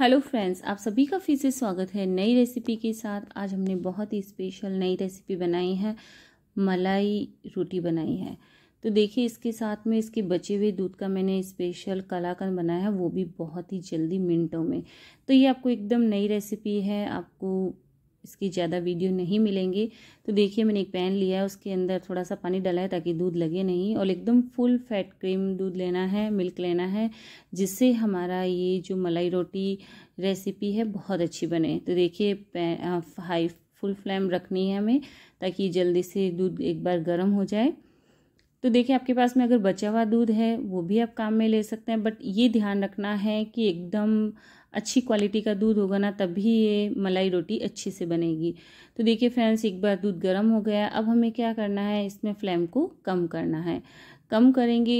hello friends आप सभी का फिर से स्वागत है नई रेसिपी के साथ आज हमने बहुत ही स्पेशल नई रेसिपी बनाई है मलाई रोटी बनाई है तो देखिए इसके साथ में इसके बचे हुए दूध का मैंने स्पेशल कलाकंद बनाया है वो भी बहुत ही जल्दी मिनटों में तो ये आपको एकदम नई रेसिपी है आपको इसकी ज़्यादा वीडियो नहीं मिलेंगी तो देखिए मैंने एक पैन लिया है उसके अंदर थोड़ा सा पानी डाला है ताकि दूध लगे नहीं और एकदम फुल फैट क्रीम दूध लेना है मिल्क लेना है जिससे हमारा ये जो मलाई रोटी रेसिपी है बहुत अच्छी बने तो देखिए हाई फुल फ्लेम रखनी है हमें ताकि जल्दी से दूध एक बार गर्म हो जाए तो देखिए आपके पास में अगर बचा हुआ दूध है वो भी आप काम में ले सकते हैं बट ये ध्यान रखना है कि एकदम अच्छी क्वालिटी का दूध होगा ना तभी ये मलाई रोटी अच्छे से बनेगी तो देखिए फ्रेंड्स एक बार दूध गर्म हो गया अब हमें क्या करना है इसमें फ्लेम को कम करना है कम करेंगे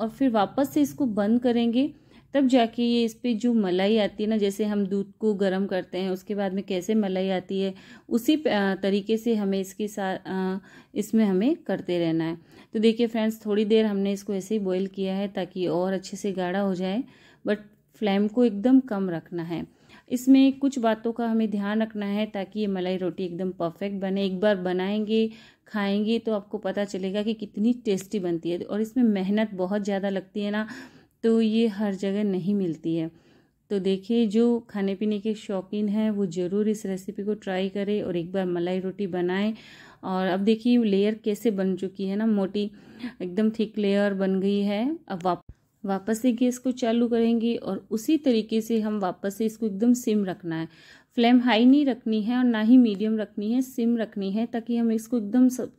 और फिर वापस से इसको बंद करेंगे तब जाके ये इस पर जो मलाई आती है ना जैसे हम दूध को गर्म करते हैं उसके बाद में कैसे मलाई आती है उसी तरीके से हमें इसके साथ इसमें हमें करते रहना है तो देखिए फ्रेंड्स थोड़ी देर हमने इसको ऐसे ही बॉईल किया है ताकि और अच्छे से गाढ़ा हो जाए बट फ्लेम को एकदम कम रखना है इसमें कुछ बातों का हमें ध्यान रखना है ताकि ये मलाई रोटी एकदम परफेक्ट बने एक बार बनाएंगे खाएंगे तो आपको पता चलेगा कि कितनी टेस्टी बनती है और इसमें मेहनत बहुत ज़्यादा लगती है ना तो ये हर जगह नहीं मिलती है तो देखिए जो खाने पीने के शौकीन हैं वो ज़रूर इस रेसिपी को ट्राई करें और एक बार मलाई रोटी बनाएं और अब देखिए लेयर कैसे बन चुकी है ना मोटी एकदम थिक लेयर बन गई है अब वाप वापस से गैस को चालू करेंगे और उसी तरीके से हम वापस से इसको एकदम सिम रखना है फ्लेम हाई नहीं रखनी है और ना ही मीडियम रखनी है सिम रखनी है ताकि हम इसको एकदम सब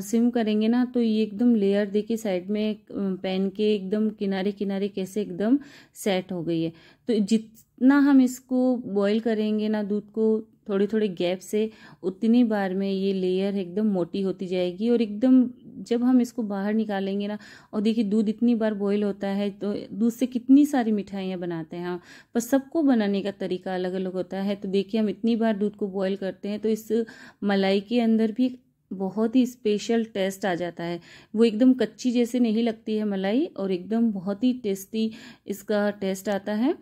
सिम करेंगे ना तो ये एकदम लेयर देखिए साइड में पैन के एकदम किनारे किनारे कैसे एकदम सेट हो गई है तो जितना हम इसको बॉईल करेंगे ना दूध को थोड़े थोड़े गैप से उतनी बार में ये लेयर एकदम मोटी होती जाएगी और एकदम जब हम इसको बाहर निकालेंगे ना और देखिए दूध इतनी बार बॉईल होता है तो दूध से कितनी सारी मिठाइयाँ बनाते हैं हम पर सबको बनाने का तरीका अलग अलग होता है तो देखिए हम इतनी बार दूध को बॉईल करते हैं तो इस मलाई के अंदर भी बहुत ही स्पेशल टेस्ट आ जाता है वो एकदम कच्ची जैसे नहीं लगती है मलाई और एकदम बहुत ही टेस्टी इसका टेस्ट आता है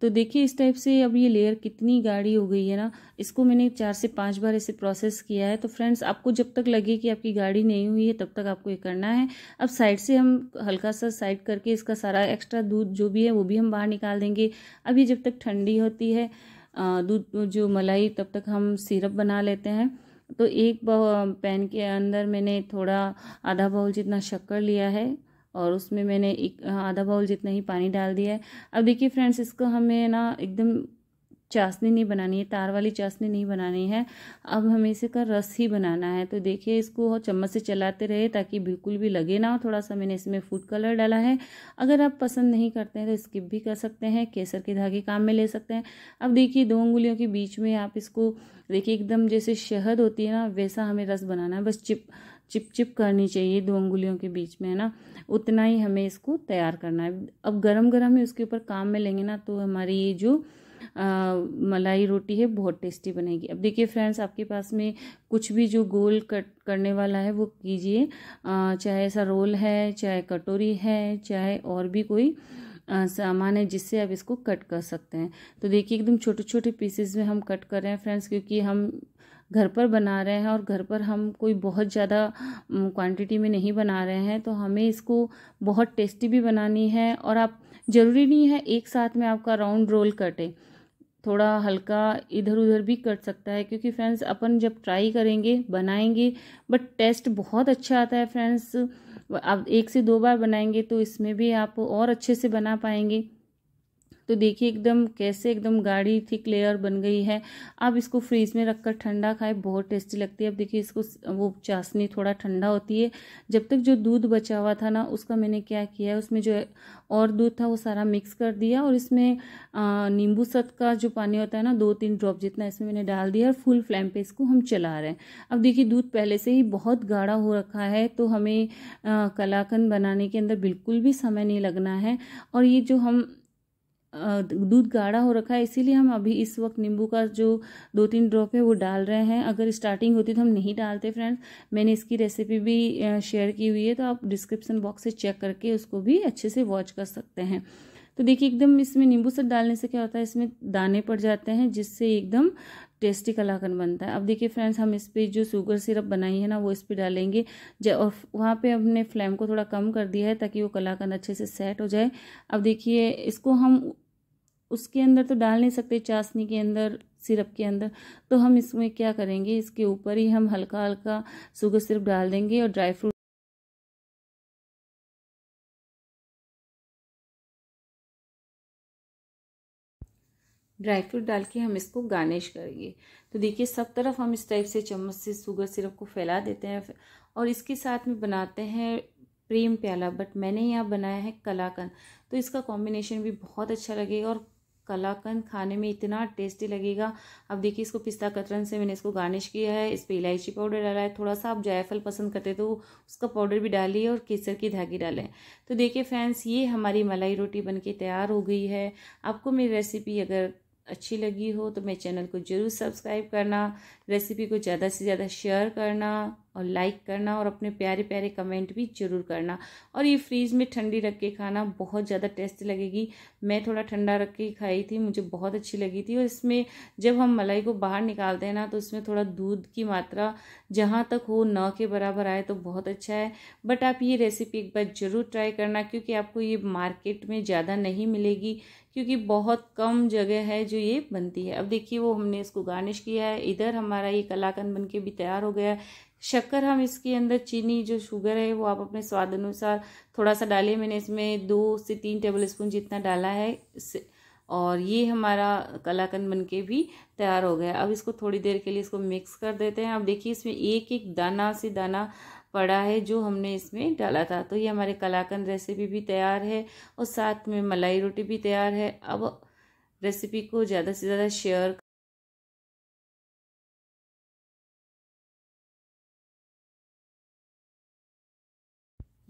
तो देखिए इस टाइप से अब ये लेयर कितनी गाढ़ी हो गई है ना इसको मैंने चार से पांच बार ऐसे प्रोसेस किया है तो फ्रेंड्स आपको जब तक लगे कि आपकी गाढ़ी नहीं हुई है तब तक आपको ये करना है अब साइड से हम हल्का सा साइड करके इसका सारा एक्स्ट्रा दूध जो भी है वो भी हम बाहर निकाल देंगे अब ये जब तक ठंडी होती है दूध जो मलाई तब तक हम सिरप बना लेते हैं तो एक पैन के अंदर मैंने थोड़ा आधा बाउल जितना शक्कर लिया है और उसमें मैंने एक आधा बाउल जितना ही पानी डाल दिया है अब देखिए फ्रेंड्स इसको हमें ना एकदम चाशनी नहीं बनानी है तार वाली चाशनी नहीं बनानी है अब हमें इसे का रस ही बनाना है तो देखिए इसको चम्मच से चलाते रहे ताकि बिल्कुल भी लगे ना हो थोड़ा सा मैंने इसमें फूड कलर डाला है अगर आप पसंद नहीं करते हैं तो स्किप भी कर सकते हैं केसर के धागे काम में ले सकते हैं अब देखिए दो उंगलियों के बीच में आप इसको देखिए एकदम जैसे शहद होती है ना वैसा हमें रस बनाना है बस चिप चिप चिप करनी चाहिए दो उंगलियों के बीच में है ना उतना ही हमें इसको तैयार करना है अब गरम गरम ही उसके ऊपर काम में लेंगे ना तो हमारी ये जो मलाई रोटी है बहुत टेस्टी बनेगी अब देखिए फ्रेंड्स आपके पास में कुछ भी जो गोल कट करने वाला है वो कीजिए चाहे ऐसा रोल है चाहे कटोरी है चाहे और भी कोई सामान है जिससे आप इसको कट कर सकते हैं तो देखिए एकदम छोटे छोटे पीसेस में हम कट कर रहे हैं फ्रेंड्स क्योंकि हम घर पर बना रहे हैं और घर पर हम कोई बहुत ज़्यादा क्वांटिटी में नहीं बना रहे हैं तो हमें इसको बहुत टेस्टी भी बनानी है और आप ज़रूरी नहीं है एक साथ में आपका राउंड रोल कटे थोड़ा हल्का इधर उधर भी कट सकता है क्योंकि फ्रेंड्स अपन जब ट्राई करेंगे बनाएंगे बट टेस्ट बहुत अच्छा आता है फ्रेंड्स आप एक से दो बार बनाएंगे तो इसमें भी आप और अच्छे से बना पाएंगे तो देखिए एकदम कैसे एकदम गाढ़ी थिक लेयर बन गई है आप इसको फ्रीज में रखकर ठंडा खाए बहुत टेस्टी लगती है अब देखिए इसको वो चाशनी थोड़ा ठंडा होती है जब तक जो दूध बचा हुआ था ना उसका मैंने क्या किया उसमें जो और दूध था वो सारा मिक्स कर दिया और इसमें नींबू सत का जो पानी होता है ना दो तीन ड्रॉप जितना इसमें मैंने डाल दिया और फुल फ्लेम पे इसको हम चला रहे हैं अब देखिए दूध पहले से ही बहुत गाढ़ा हो रखा है तो हमें कलाकंद बनाने के अंदर बिल्कुल भी समय नहीं लगना है और ये जो हम दूध गाढ़ा हो रखा है इसीलिए हम अभी इस वक्त नींबू का जो दो तीन ड्रॉप है वो डाल रहे हैं अगर स्टार्टिंग होती तो हम नहीं डालते फ्रेंड्स मैंने इसकी रेसिपी भी शेयर की हुई है तो आप डिस्क्रिप्सन बॉक्स से चेक करके उसको भी अच्छे से वॉच कर सकते हैं तो देखिए एकदम इसमें नींबू सर डालने से क्या होता है इसमें दाने पड़ जाते हैं जिससे एकदम टेस्टी कलाकन बनता है अब देखिए फ्रेंड्स हम इस पर जो शुगर सिरप बनाई है ना वो इस पर डालेंगे और वहाँ पे हमने फ्लेम को थोड़ा कम कर दिया है ताकि वो कलाकन अच्छे से सेट हो जाए अब देखिए इसको हम उसके अंदर तो डाल नहीं सकते चाशनी के अंदर सिरप के अंदर तो हम इसमें क्या करेंगे इसके ऊपर ही हम हल्का हल्का शुगर सिरप डाल देंगे और ड्राई फ्रूट ड्राई फ्रूट डाल के हम इसको गार्निश करेंगे तो देखिए सब तरफ हम इस टाइप से चम्मच से शुगर सिरप को फैला देते हैं और इसके साथ में बनाते हैं प्रेम प्याला बट मैंने यहाँ बनाया है कलाकंद तो इसका कॉम्बिनेशन भी बहुत अच्छा लगेगा और कलाकंद खाने में इतना टेस्टी लगेगा अब देखिए इसको पिस्ता कतरन से मैंने इसको गार्निश किया है इस पर इलायची पाउडर डाला है थोड़ा सा आप जायफल पसंद करते तो उसका पाउडर भी डालिए और केसर की धागी डालें तो देखिए फ्रेंड्स ये हमारी मलाई रोटी बनके तैयार हो गई है आपको मेरी रेसिपी अगर अच्छी लगी हो तो मेरे चैनल को ज़रूर सब्सक्राइब करना रेसिपी को ज़्यादा से ज़्यादा शेयर करना और लाइक करना और अपने प्यारे प्यारे कमेंट भी ज़रूर करना और ये फ्रीज़ में ठंडी रख के खाना बहुत ज़्यादा टेस्ट लगेगी मैं थोड़ा ठंडा रख के खाई थी मुझे बहुत अच्छी लगी थी और इसमें जब हम मलाई को बाहर निकालते हैं ना तो इसमें थोड़ा दूध की मात्रा जहाँ तक हो न के बराबर आए तो बहुत अच्छा है बट आप ये रेसिपी एक बार ज़रूर ट्राई करना क्योंकि आपको ये मार्केट में ज़्यादा नहीं मिलेगी क्योंकि बहुत कम जगह है जो ये बनती है अब देखिए वो हमने इसको गार्निश किया है इधर हमारा हमारा ये कलाकंद बन के भी तैयार हो गया है शक्कर हम इसके अंदर चीनी जो शुगर है वो आप अपने स्वाद अनुसार थोड़ा सा डालिए मैंने इसमें दो से तीन टेबल स्पून जितना डाला है और ये हमारा कलाकंद बन के भी तैयार हो गया अब इसको थोड़ी देर के लिए इसको मिक्स कर देते हैं आप देखिए इसमें एक एक दाना से दाना पड़ा है जो हमने इसमें डाला था तो ये हमारे कलाकंद रेसिपी भी तैयार है और साथ में मलाई रोटी भी तैयार है अब रेसिपी को ज़्यादा से ज़्यादा शेयर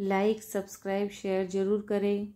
लाइक सब्सक्राइब शेयर ज़रूर करें